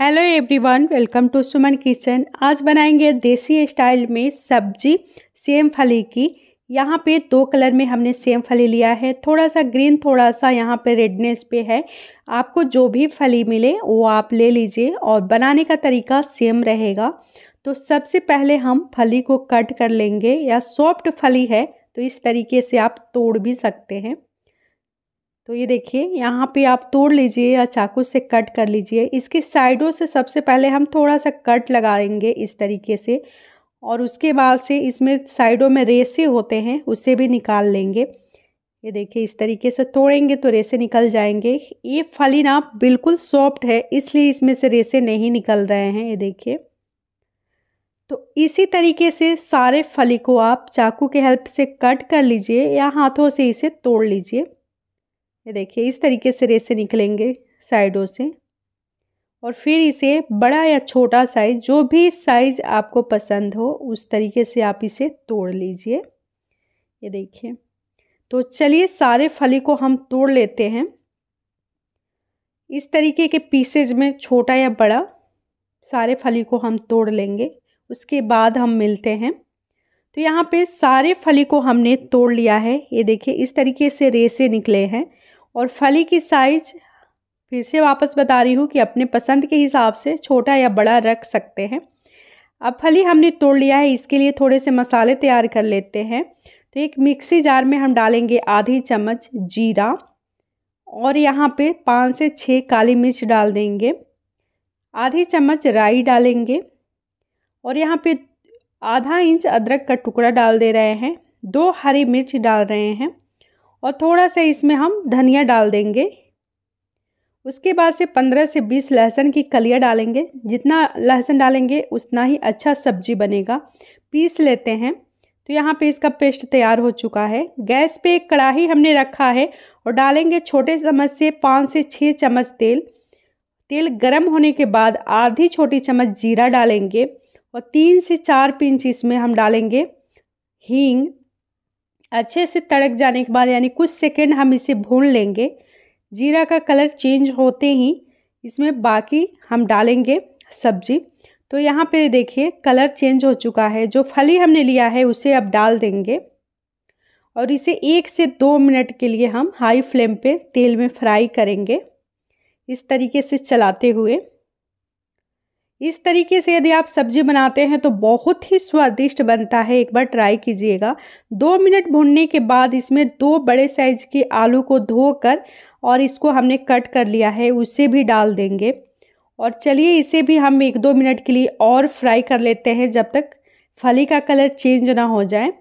hello everyone welcome to Suman kitchen आज बनाएंगे देसी स्टाइल में सब्जी सेम फली की यहाँ पे दो कलर में हमने सेम फली लिया है थोड़ा सा ग्रीन थोड़ा सा यहाँ पे रेडनेस पे है आपको जो भी फली मिले वो आप ले लीजिए और बनाने का तरीका सेम रहेगा तो सबसे पहले हम फली को कट कर लेंगे या सॉफ्ट फली है तो इस तरीके से आप तोड़ भी सकते हैं तो ये देखिए यहाँ पे आप तोड़ लीजिए या चाकू से कट कर लीजिए इसके साइडों से सबसे पहले हम थोड़ा सा कट लगाएंगे इस तरीके से और उसके बाद से इसमें साइडों में रेसे होते हैं उसे भी निकाल लेंगे ये देखिए इस तरीके से तोड़ेंगे तो रेसे निकल जाएंगे ये फली ना बिल्कुल सॉफ्ट है इसलिए इसमें से रेसे नहीं निकल रहे हैं ये देखिए तो इसी तरीके से सारे फली को आप चाकू के हेल्प से कट कर लीजिए या हाथों से इसे तोड़ लीजिए ये देखिए इस तरीके से रेसे निकलेंगे साइडों से और फिर इसे बड़ा या छोटा साइज जो भी साइज आपको पसंद हो उस तरीके से आप इसे तोड़ लीजिए ये देखिए तो चलिए सारे फली को हम तोड़ लेते हैं इस तरीके के पीसेज में छोटा या बड़ा सारे फली को हम तोड़ लेंगे उसके बाद हम मिलते हैं तो यहाँ पे सारे फली को हमने तोड़ लिया है ये देखिए इस तरीके से रेसे निकले हैं और फली की साइज फिर से वापस बता रही हूँ कि अपने पसंद के हिसाब से छोटा या बड़ा रख सकते हैं अब फली हमने तोड़ लिया है इसके लिए थोड़े से मसाले तैयार कर लेते हैं तो एक मिक्सी जार में हम डालेंगे आधी चम्मच जीरा और यहाँ पे पाँच से छः काली मिर्च डाल देंगे आधी चम्मच राई डालेंगे और यहाँ पे आधा इंच अदरक का टुकड़ा डाल दे रहे हैं दो हरी मिर्च डाल रहे हैं और थोड़ा सा इसमें हम धनिया डाल देंगे उसके बाद से पंद्रह से बीस लहसुन की कलियाँ डालेंगे जितना लहसुन डालेंगे उतना ही अच्छा सब्जी बनेगा पीस लेते हैं तो यहाँ पे इसका पेस्ट तैयार हो चुका है गैस पे एक कढ़ाही हमने रखा है और डालेंगे छोटे चम्मच से पाँच से छः चम्मच तेल तेल गर्म होने के बाद आधी छोटी चम्मच जीरा डालेंगे और तीन से चार पिंच इसमें हम डालेंगे हींग अच्छे से तड़क जाने के बाद यानी कुछ सेकेंड हम इसे भून लेंगे जीरा का कलर चेंज होते ही इसमें बाकी हम डालेंगे सब्जी तो यहाँ पे देखिए कलर चेंज हो चुका है जो फली हमने लिया है उसे अब डाल देंगे और इसे एक से दो मिनट के लिए हम हाई फ्लेम पे तेल में फ्राई करेंगे इस तरीके से चलाते हुए इस तरीके से यदि आप सब्जी बनाते हैं तो बहुत ही स्वादिष्ट बनता है एक बार ट्राई कीजिएगा दो मिनट भूनने के बाद इसमें दो बड़े साइज़ के आलू को धोकर और इसको हमने कट कर लिया है उसे भी डाल देंगे और चलिए इसे भी हम एक दो मिनट के लिए और फ्राई कर लेते हैं जब तक फली का कलर चेंज ना हो जाए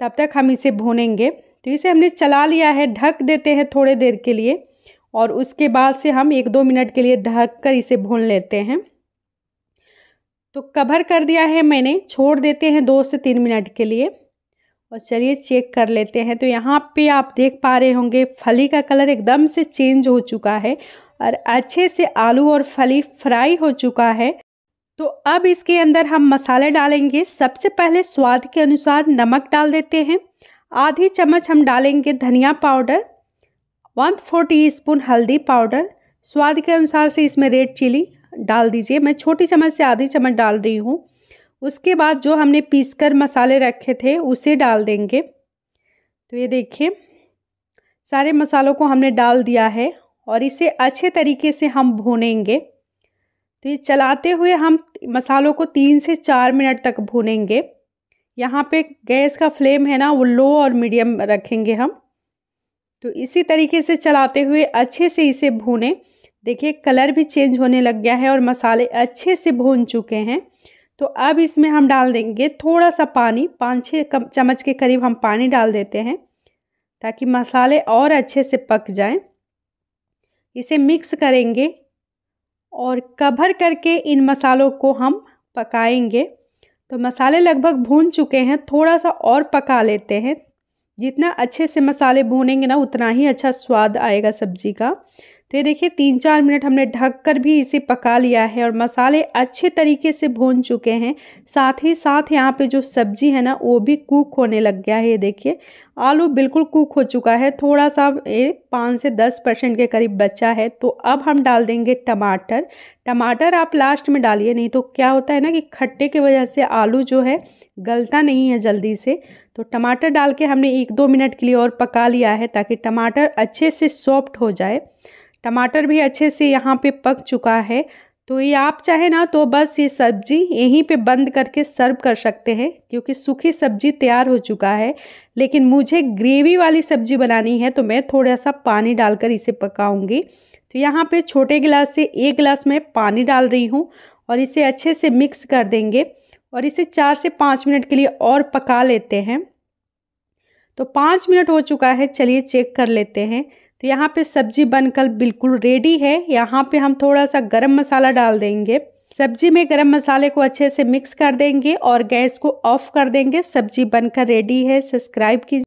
तब तक हम इसे भूनेंगे तो इसे हमने चला लिया है ढक देते हैं थोड़े देर के लिए और उसके बाद से हम एक दो मिनट के लिए ढक कर इसे भून लेते हैं तो कवर कर दिया है मैंने छोड़ देते हैं दो से तीन मिनट के लिए और चलिए चेक कर लेते हैं तो यहाँ पे आप देख पा रहे होंगे फली का कलर एकदम से चेंज हो चुका है और अच्छे से आलू और फली फ्राई हो चुका है तो अब इसके अंदर हम मसाले डालेंगे सबसे पहले स्वाद के अनुसार नमक डाल देते हैं आधी चम्मच हम डालेंगे धनिया powder one fourth teaspoon हल्दी पाउडर स्वाद के अनुसार से इसमें रेड चिली डाल दीजिए मैं छोटी चम्मच से आधी चम्मच डाल रही हूँ उसके बाद जो हमने पीसकर मसाले रखे थे उसे डाल देंगे तो ये देखिए सारे मसालों को हमने डाल दिया है और इसे अच्छे तरीके से हम भूनेंगे तो ये चलाते हुए हम मसालों को तीन से चार मिनट तक भूनेंगे यहाँ पे गैस का फ्लेम है ना वो लो और मीडियम रखेंगे हम तो इसी तरीके से चलाते हुए अच्छे से इसे भूनें देखिए कलर भी चेंज होने लग गया है और मसाले अच्छे से भून चुके हैं तो अब इसमें हम डाल देंगे थोड़ा सा पानी पाँच छः चम्मच के करीब हम पानी डाल देते हैं ताकि मसाले और अच्छे से पक जाएं इसे मिक्स करेंगे और कवर करके इन मसालों को हम पकाएंगे तो मसाले लगभग भून चुके हैं थोड़ा सा और पका लेते हैं जितना अच्छे से मसाले भूनेंगे ना उतना ही अच्छा स्वाद आएगा सब्जी का तो ये देखिए तीन चार मिनट हमने ढक कर भी इसे पका लिया है और मसाले अच्छे तरीके से भून चुके हैं साथ ही साथ यहाँ पे जो सब्जी है ना वो भी कुक होने लग गया है ये देखिए आलू बिल्कुल कुक हो चुका है थोड़ा सा ये पाँच से दस परसेंट के करीब बचा है तो अब हम डाल देंगे टमाटर टमाटर आप लास्ट में डालिए नहीं तो क्या होता है ना कि खट्टे की वजह से आलू जो है गलता नहीं है जल्दी से तो टमाटर डाल के हमने एक दो मिनट के लिए और पका लिया है ताकि टमाटर अच्छे से सॉफ्ट हो जाए टमाटर भी अच्छे से यहाँ पे पक चुका है तो ये आप चाहे ना तो बस ये सब्जी यहीं पे बंद करके सर्व कर सकते हैं क्योंकि सूखी सब्जी तैयार हो चुका है लेकिन मुझे ग्रेवी वाली सब्जी बनानी है तो मैं थोड़ा सा पानी डालकर इसे पकाऊंगी तो यहाँ पे छोटे गिलास से एक गिलास में पानी डाल रही हूँ और इसे अच्छे से मिक्स कर देंगे और इसे चार से पाँच मिनट के लिए और पका लेते हैं तो पाँच मिनट हो चुका है चलिए चेक कर लेते हैं तो यहाँ पे सब्जी बनकर बिल्कुल रेडी है यहाँ पे हम थोड़ा सा गरम मसाला डाल देंगे सब्जी में गरम मसाले को अच्छे से मिक्स कर देंगे और गैस को ऑफ कर देंगे सब्जी बनकर रेडी है सब्सक्राइब कीजिए